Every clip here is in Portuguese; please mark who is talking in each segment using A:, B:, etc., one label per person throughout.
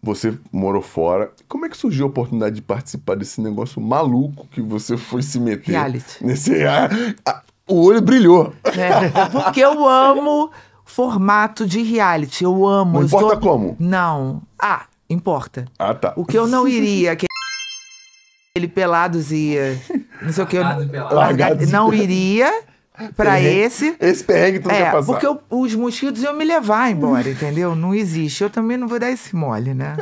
A: Você morou fora. Como é que surgiu a oportunidade de participar desse negócio maluco que você foi se meter? Reality. Nesse, ah, ah,
B: o olho brilhou. É, porque eu amo formato de reality. Eu amo. Não importa como? Não. Ah, importa. Ah, tá. O que eu não iria, que ele pelados ia. Não sei o que. Eu... Largados. Não iria para esse. Esse perrengue tu é, já passou. Porque eu, os mosquitos iam me levar embora, entendeu? Não existe. Eu também não vou dar esse mole, né?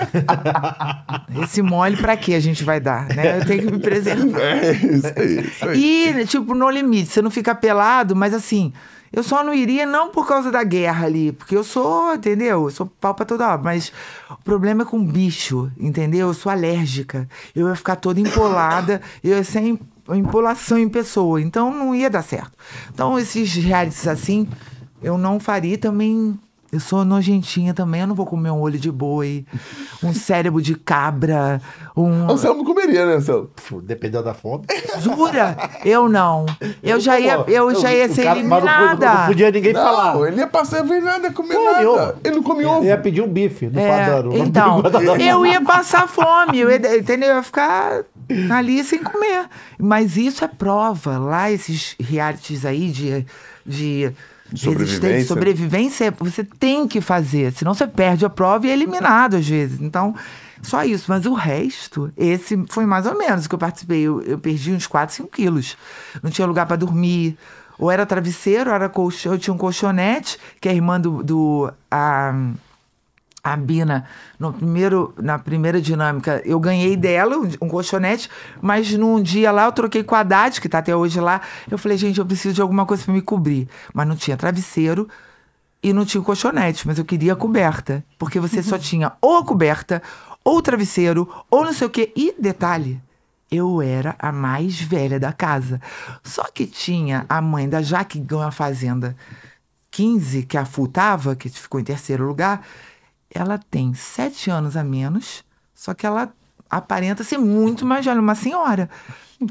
B: esse mole para que a gente vai dar, né? Eu tenho que me preservar. É isso, é isso aí. É e, né, tipo, no limite, você não fica pelado, mas assim, eu só não iria não por causa da guerra ali, porque eu sou, entendeu? Eu sou pau pra toda hora, mas o problema é com bicho, entendeu? Eu sou alérgica. Eu ia ficar toda empolada, eu ia ser população em pessoa. Então não ia dar certo. Então esses realities assim, eu não faria também. Eu sou nojentinha também, eu não vou comer um olho de boi, um cérebro de cabra, um... O não comeria, né, Selmo? Dependendo da fome. Jura? Eu não. Eu, então tá eu então, já ia, eu, já ia ser cara, eliminada. Não, não, podia ninguém não, falar. ele ia passar vergonha, comer não, nada. Eu, ele não comia é, ovo. Ele ia pedir um bife do é, Então, eu ia passar fome, eu ia, entendeu? Eu ia ficar Tá ali sem comer. Mas isso é prova. Lá, esses realities aí de. de sobrevivência. sobrevivência, você tem que fazer. Senão você perde a prova e é eliminado às vezes. Então, só isso. Mas o resto, esse foi mais ou menos o que eu participei. Eu, eu perdi uns 4, 5 quilos. Não tinha lugar para dormir. Ou era travesseiro, ou era colchão. Eu tinha um colchonete, que é a irmã do. do a, a Bina, no primeiro, na primeira dinâmica, eu ganhei dela um, colchonete, mas num dia lá eu troquei com a Haddad, que está até hoje lá. Eu falei, gente, eu preciso de alguma coisa para me cobrir. Mas não tinha travesseiro e não tinha colchonete, mas eu queria a coberta. Porque você só uhum. tinha ou a coberta, ou o travesseiro, ou não sei o quê. E detalhe, eu era a mais velha da casa. Só que tinha a mãe da Jaque, que ganhou a Fazenda 15, que a Fu tava, que ficou em terceiro lugar ela tem sete anos a menos, só que ela aparenta ser muito mais velha, uma senhora.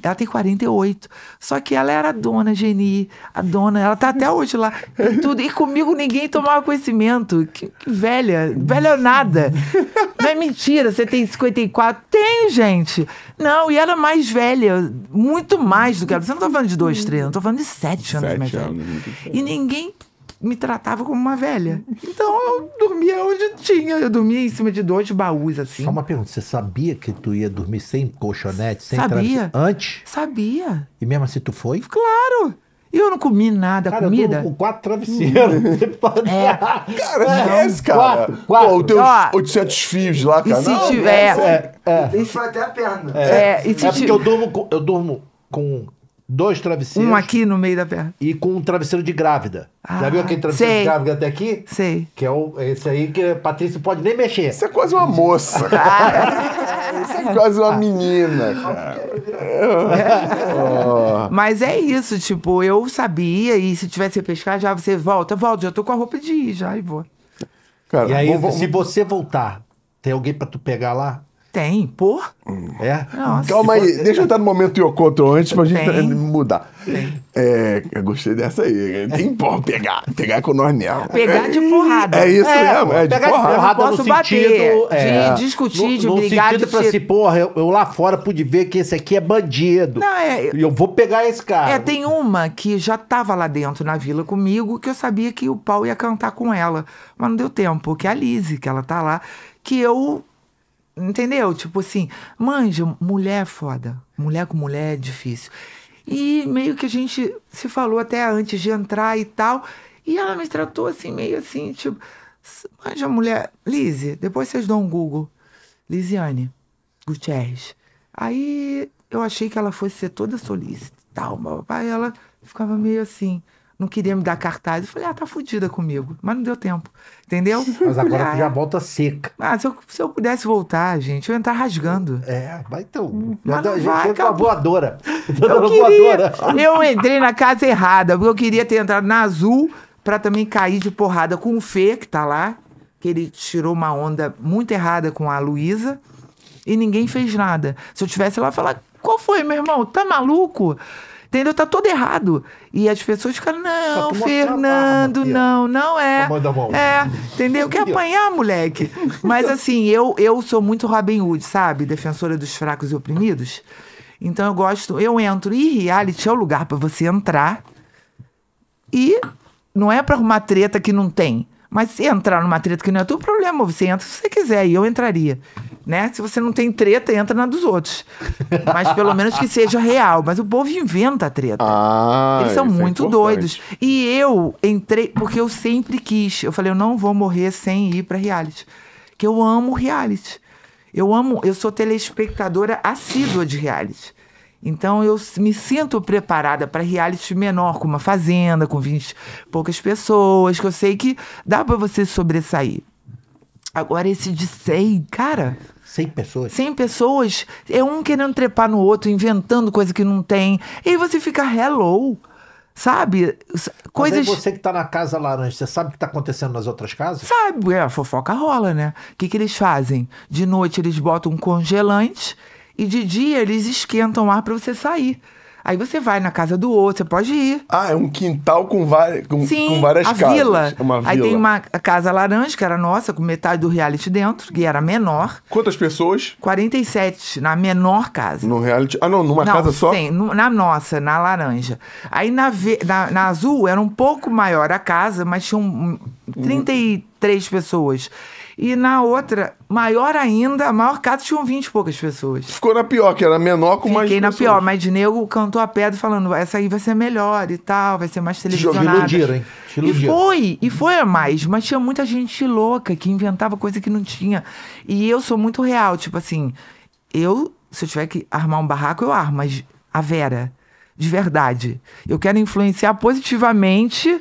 B: Ela tem 48. Só que ela era a dona Geni, a dona, ela tá até hoje lá. E, tudo, e comigo ninguém tomava conhecimento. Que, que velha, velha nada. Não é mentira, você tem 54. Tem, gente. Não, e é mais velha, muito mais do que ela. Você não tá falando de dois, três, não tô falando de sete anos sete mais velha. Anos, e ninguém me tratava como uma velha. Então eu dormia onde tinha. Eu dormia em cima de dois baús, assim. Só uma pergunta: você sabia que tu ia dormir sem colchonete, sem Sabia. Antes? Sabia. E mesmo assim tu foi? Claro! E eu não comi nada, cara, comida. Eu com quatro travesseiros. Hum. é. Cara, é esquece, cara. Quatro, quatro. Pô, o teu 800 fios lá, cara. E se não, tiver... É, é, Isso é. vai até a perna. É, é, é porque eu durmo, eu durmo com dois travesseiros. Um aqui no meio da perna. E com um travesseiro de grávida. Ah, Já viu ah, aquele travesseiro sei. de grávida até aqui? Sei. Que é o, esse aí que a Patrícia pode nem mexer. Isso é quase uma moça. isso é quase uma menina, cara. Mas é isso, tipo, eu sabia, e se tivesse que pescar, já você volta, volta, já tô com a roupa de ir, já e vou. Cara, e aí, vou, vou, se você voltar, tem alguém para tu pegar lá? Tem, pô. É? Nossa, Calma aí, deixa eu estar no momento
A: Yokoto antes pra gente tem. mudar. Tem. É, eu gostei dessa aí. Tem pô, pegar.
B: Pegar com nós mesmo. Pegar de é porrada. É isso é, mesmo, é de pegar porrada. de porrada eu posso no bater, é, de discutir, no, de no brigar. No sentido de pra ser... si, assim, porra, eu, eu, lá fora pude ver que esse aqui é bandido. Não, é... E eu vou pegar esse cara. É, tem uma que já tava lá dentro na vila comigo, que eu sabia que o pau ia cantar com ela. Mas não deu tempo, que é a Lizzie, que ela tá lá, que eu Entendeu? Tipo assim, manja, mulher é foda. Mulher com mulher é difícil. E meio que a gente se falou até antes de entrar e tal. E ela me tratou assim, meio assim, tipo. Manja, mulher. Lise, depois vocês dão um Google. Lisiane Gutierrez. Aí eu achei que ela fosse ser toda solícita e tal. Mas ela ficava meio assim não queria me dar cartaz. Eu falei, ah, tá fodida comigo. Mas não deu tempo, entendeu? Mas agora falei, ah, já é. volta seca. Ah, se eu, se eu pudesse voltar, gente, eu ia entrar rasgando. É, vai então. Mas já, tá, já vai, voadora. Eu, eu tá queria, voadora. eu entrei na casa errada, porque eu queria ter entrado na azul pra também cair de porrada com o Fê, que tá lá. Que ele tirou uma onda muito errada com a Luísa. E ninguém fez nada. Se eu tivesse lá, falar, qual foi, meu irmão? Tá maluco? Entendeu? Tá todo errado. E as pessoas ficam, não, Fernando, não, não é. É, entendeu? Quer apanhar, moleque. Mas assim, eu, eu sou muito Robin Hood, sabe? Defensora dos fracos e oprimidos. Então eu gosto, eu entro. E reality é o lugar para você entrar. E não é para arrumar treta que não tem. Mas se entrar numa treta que não é teu problema, você entra se você quiser, e eu entraria né? Se você não tem treta, entra na dos outros. Mas pelo menos que seja real. Mas o povo inventa treta. Ah, Eles são é muito é doidos. E eu entrei, porque eu sempre quis. Eu falei, eu não vou morrer sem ir pra reality. Que eu amo reality. Eu amo, eu sou telespectadora assídua de reality. Então eu me sinto preparada para reality menor, com uma fazenda, com 20 poucas pessoas, que eu sei que dá para você sobressair. Agora esse de 100, cara, 100 pessoas? 100 pessoas. É um querendo trepar no outro, inventando coisa que não tem. E aí você fica hello. Sabe? Coisas. Mas você que tá na casa laranja, você sabe o que tá acontecendo nas outras casas? Sabe, é, a fofoca rola, né? O que, que eles fazem? De noite eles botam um congelante e de dia eles esquentam o ar para você sair. Aí você vai na casa do outro, você pode ir. Ah, é um quintal com, várias, com, Sim, com várias a casas. Vila. É uma vila. Aí tem uma casa laranja, que era nossa, com metade do reality dentro, que era menor. Quantas pessoas? 47, na menor casa. No reality. Ah, não, numa não, casa só? Sim, na nossa, na laranja. Aí na, na, na azul era um pouco maior a casa, mas tinha um, 33 hum. pessoas. E na outra, maior ainda, a maior casa tinham 20 e poucas pessoas. Ficou na pior, que era menor com Fiquei mais Fiquei na pessoas. pior, mas nego cantou a pedra falando, essa aí vai ser melhor e tal, vai ser mais televisionada. Te iludiram, hein? Te E foi, e foi a mais, mas tinha muita gente louca que inventava coisa que não tinha. E eu sou muito real, tipo assim, eu, se eu tiver que armar um barraco, eu armo, mas a Vera, de verdade. Eu quero influenciar positivamente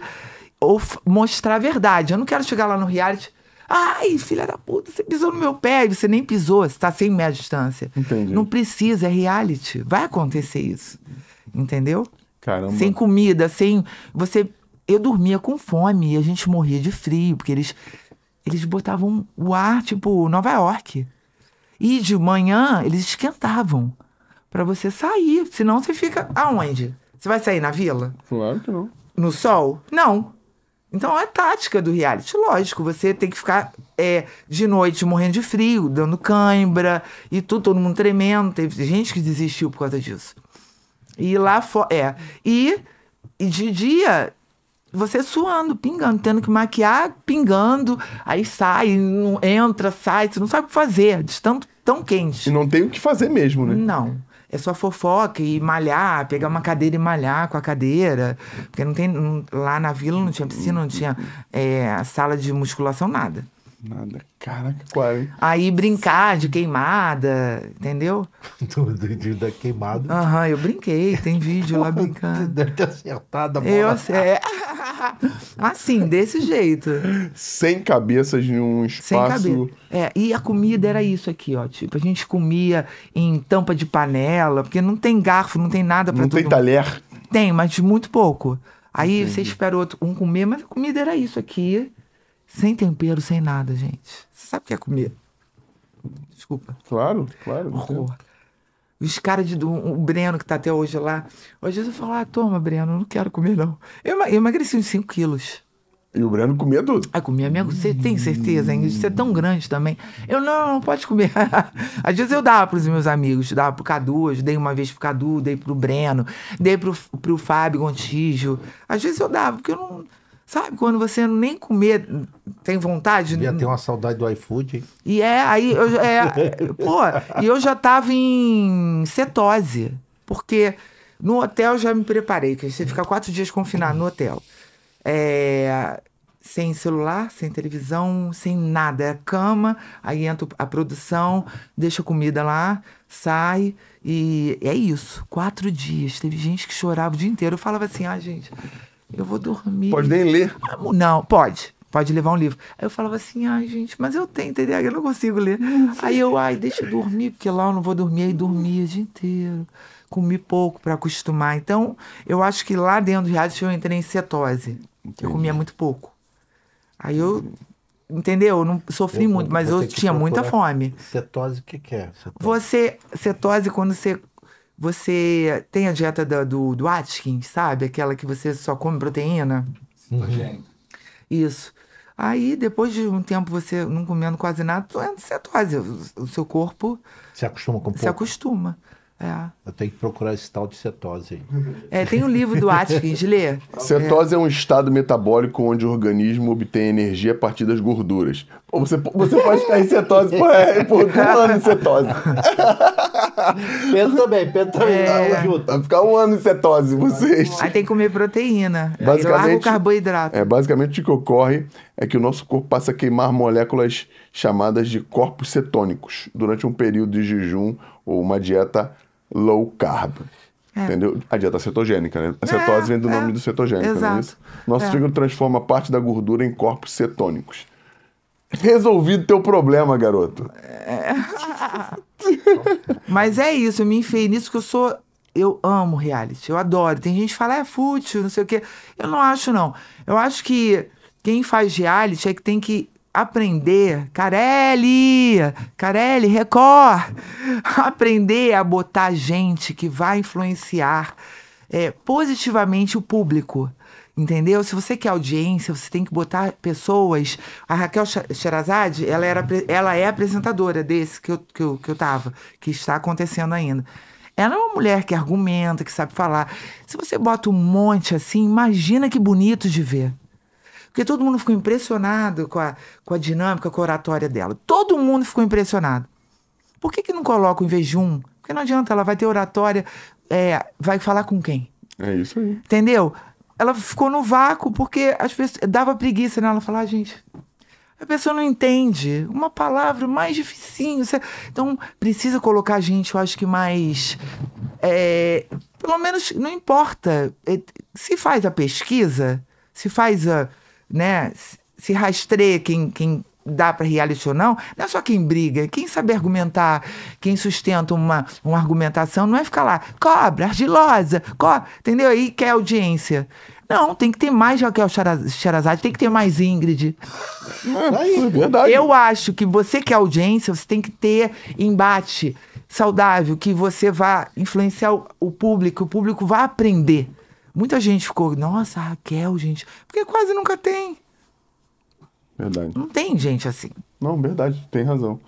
B: ou mostrar a verdade. Eu não quero chegar lá no reality Ai, filha da puta, você pisou no meu pé. Você nem pisou, você tá 100 metros de distância. Entendi. Não precisa, é reality. Vai acontecer isso. Entendeu? Caramba. Sem comida, sem. Você. Eu dormia com fome e a gente morria de frio, porque eles. Eles botavam o ar, tipo, Nova York. E de manhã eles esquentavam para você sair. Senão você fica aonde? Você vai sair na vila? Claro que não. No sol? Não. Então é a tática do reality. Lógico, você tem que ficar é, de noite morrendo de frio, dando cãibra e tudo, todo mundo tremendo. Teve gente que desistiu por causa disso. E lá fora. É. E, e de dia, você suando, pingando, tendo que maquiar, pingando, aí sai, não, entra, sai, você não sabe o que fazer, de tanto tão quente. E não tem o que fazer mesmo, né? Não é só fofoca e malhar, pegar uma cadeira e malhar com a cadeira. Porque não tem. Não, lá na vila não tinha piscina, não tinha é, sala de musculação, nada. Nada. Caraca, qual, hein? Aí brincar de queimada, entendeu? da queimada. Aham, uhum, eu brinquei, tem vídeo lá brincando. Deve ter acertado a bola. Eu acertei. É. assim, desse jeito.
A: Sem cabeças num espaço. Sem cabeça.
B: É, e a comida era isso aqui, ó. Tipo, a gente comia em tampa de panela, porque não tem garfo, não tem nada para Não tem mundo. talher? Tem, mas muito pouco. Aí Entendi. você espera outro, um comer, mas a comida era isso aqui. Sem tempero, sem nada, gente. Você sabe o que é comer? Desculpa. Claro, claro. Horror. Entendo. Os caras de. O Breno, que tá até hoje lá. Às vezes eu falo, ah, toma, Breno, não quero comer, não. Eu, eu emagreci uns 5 quilos. E o Breno comia tudo. Ah, comia mesmo. Você tem certeza, hein Você é tão grande também. Eu, não, não pode comer. Às vezes eu dava pros meus amigos. Dava pro Cadu, eu dei uma vez pro Cadu, dei pro Breno, dei pro, pro Fábio Gontijo. Às vezes eu dava, porque eu não Sabe, quando você nem comer tem vontade. ia ter uma saudade do iFood. E é, aí eu, é, pô, e eu já tava em cetose, porque no hotel já me preparei, que você fica quatro dias confinado no hotel. É, sem celular, sem televisão, sem nada. É cama, aí entra a produção, deixa a comida lá, sai e é isso. Quatro dias. Teve gente que chorava o dia inteiro. Eu falava assim, ah, gente, eu vou dormir. Pode nem ler. Não, pode. Pode levar um livro. Aí eu falava assim, ai, gente, mas eu tenho TDAH, eu não consigo ler. Aí eu, ai, deixa eu dormir, porque lá eu não vou dormir. Aí dormia o dia inteiro. Comi pouco para acostumar. Então, eu acho que lá dentro do reality eu entrei em cetose. Entendi. Eu comia muito pouco. Aí eu entendeu? Eu não sofri eu, muito, mas eu tinha muita fome. Cetose, o que, que, é? Cetose. Você, cetose, quando você você tem a dieta do, do Atkins, sabe? Aquela que você só come proteína. Uhum. Isso. Aí, depois de um tempo você não comendo quase nada, tu entra em cetose. O seu corpo. Se acostuma com pouco. Se acostuma. É. Eu tenho que procurar esse tal de cetose. É, tem um livro do Atkins, lê. Cetose
A: é. é. um estado metabólico onde o organismo obtém energia a partir das gorduras. Pô, você, você pode
B: ficar em cetose por, por um ano em
A: cetose.
B: Pedro também, Pedro também. É... Vai ficar um ano em cetose vocês. Aí tem que comer proteína. Basicamente, carboidrato.
A: É, basicamente o que ocorre é que o nosso corpo passa a queimar moléculas chamadas de corpos cetônicos durante um período de jejum ou uma dieta low carb. É. Entendeu? A dieta cetogênica, né? A cetose é, vem do é. nome do cetogênico, Exato. não é isso? Nosso é. fígado transforma parte da gordura em corpos cetônicos resolvido teu problema, garoto.
B: É... Mas é isso, eu me enfiei nisso que eu sou. Eu amo reality, eu adoro. Tem gente que fala, é fútil, não sei o quê. Eu não acho, não. Eu acho que quem faz reality é que tem que aprender, Carelli, Carelli, Record, aprender a botar gente que vai influenciar é, positivamente o público. Entendeu? Se você quer audiência, você tem que botar pessoas. A Raquel Sherazade, ela, era, ela é apresentadora desse que eu, que, eu, que eu tava, que está acontecendo ainda. Ela é uma mulher que argumenta, que sabe falar. Se você bota um monte assim, imagina que bonito de ver. Porque todo mundo ficou impressionado com a, com a dinâmica, com a oratória dela. Todo mundo ficou impressionado. Por que, que não coloca em vez de um? Porque não adianta, ela vai ter oratória, é, vai falar com quem? É isso aí. Entendeu? ela ficou no vácuo, porque às vezes dava preguiça nela né? falar, ah, gente, a pessoa não entende. Uma palavra mais dificinho. Você... Então, precisa colocar a gente, eu acho que mais. É... Pelo menos, não importa. É, se faz a pesquisa, se faz a. Né? Se rastreia quem, quem dá para reality ou não, não é só quem briga, é quem sabe argumentar, quem sustenta uma, uma argumentação, não é ficar lá, cobra, argilosa, cobra, entendeu? Aí quer audiência. Não, tem que ter mais Raquel Charazade, tem que ter mais Ingrid. É, é verdade. Eu acho que você que é audiência, você tem que ter embate saudável, que você vá influenciar o público, o público vá aprender. Muita gente ficou, nossa, Raquel, gente, porque quase nunca tem. Verdade. Não tem gente assim. Não, verdade, tem
A: razão.